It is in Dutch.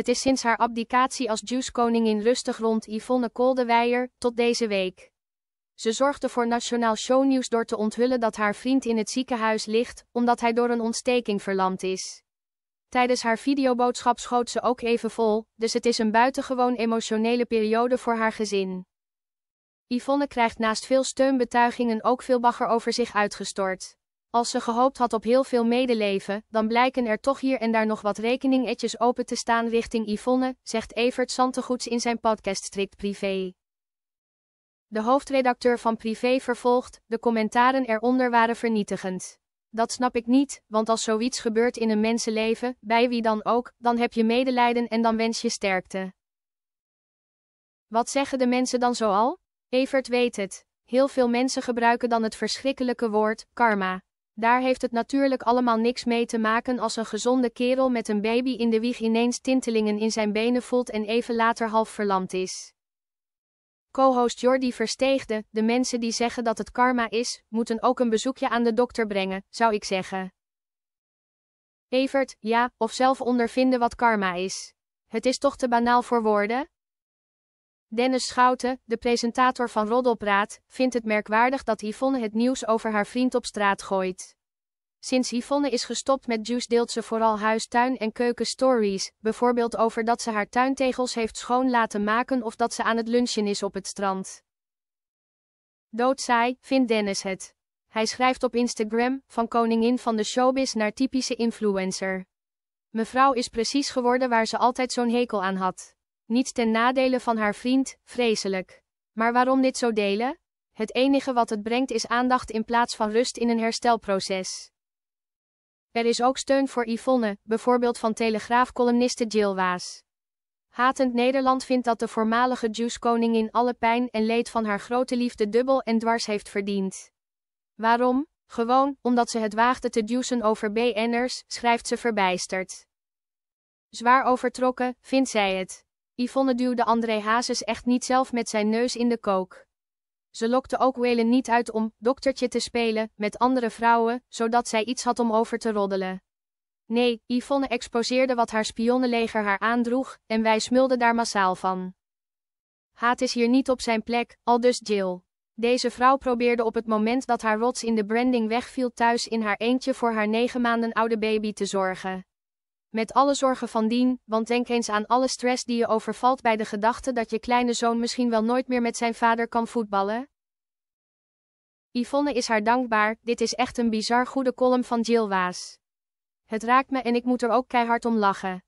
Het is sinds haar abdicatie als Juice-koningin rustig rond Yvonne Koldewijer, tot deze week. Ze zorgde voor nationaal shownieuws door te onthullen dat haar vriend in het ziekenhuis ligt, omdat hij door een ontsteking verlamd is. Tijdens haar videoboodschap schoot ze ook even vol, dus het is een buitengewoon emotionele periode voor haar gezin. Yvonne krijgt naast veel steunbetuigingen ook veel bagger over zich uitgestort. Als ze gehoopt had op heel veel medeleven, dan blijken er toch hier en daar nog wat rekeningetjes open te staan richting Yvonne, zegt Evert Santegoets in zijn podcast Strict Privé. De hoofdredacteur van Privé vervolgt, de commentaren eronder waren vernietigend. Dat snap ik niet, want als zoiets gebeurt in een mensenleven, bij wie dan ook, dan heb je medelijden en dan wens je sterkte. Wat zeggen de mensen dan zoal? Evert weet het. Heel veel mensen gebruiken dan het verschrikkelijke woord, karma. Daar heeft het natuurlijk allemaal niks mee te maken als een gezonde kerel met een baby in de wieg ineens tintelingen in zijn benen voelt en even later half verlamd is. Co-host Jordi Versteegde, de mensen die zeggen dat het karma is, moeten ook een bezoekje aan de dokter brengen, zou ik zeggen. Evert, ja, of zelf ondervinden wat karma is. Het is toch te banaal voor woorden? Dennis Schouten, de presentator van Roddelpraat, vindt het merkwaardig dat Yvonne het nieuws over haar vriend op straat gooit. Sinds Yvonne is gestopt met Juice deelt ze vooral huistuin- en keukenstories, bijvoorbeeld over dat ze haar tuintegels heeft schoon laten maken of dat ze aan het lunchen is op het strand. Doodzaai, vindt Dennis het. Hij schrijft op Instagram, van koningin van de showbiz naar typische influencer. Mevrouw is precies geworden waar ze altijd zo'n hekel aan had. Niets ten nadele van haar vriend, vreselijk. Maar waarom dit zo delen? Het enige wat het brengt is aandacht in plaats van rust in een herstelproces. Er is ook steun voor Yvonne, bijvoorbeeld van Telegraaf-columniste Jill Waas. Hatend Nederland vindt dat de voormalige Juice-koningin alle pijn en leed van haar grote liefde dubbel en dwars heeft verdiend. Waarom? Gewoon, omdat ze het waagde te juicen over BN'ers, schrijft ze verbijsterd. Zwaar overtrokken, vindt zij het. Yvonne duwde André Hazes echt niet zelf met zijn neus in de kook. Ze lokte ook Whalen niet uit om doktertje te spelen met andere vrouwen, zodat zij iets had om over te roddelen. Nee, Yvonne exposeerde wat haar spionnenleger haar aandroeg, en wij smulden daar massaal van. Haat is hier niet op zijn plek, al dus Jill. Deze vrouw probeerde op het moment dat haar rots in de branding wegviel thuis in haar eentje voor haar negen maanden oude baby te zorgen. Met alle zorgen van dien, want denk eens aan alle stress die je overvalt bij de gedachte dat je kleine zoon misschien wel nooit meer met zijn vader kan voetballen. Yvonne is haar dankbaar, dit is echt een bizar goede column van Jill Waas. Het raakt me en ik moet er ook keihard om lachen.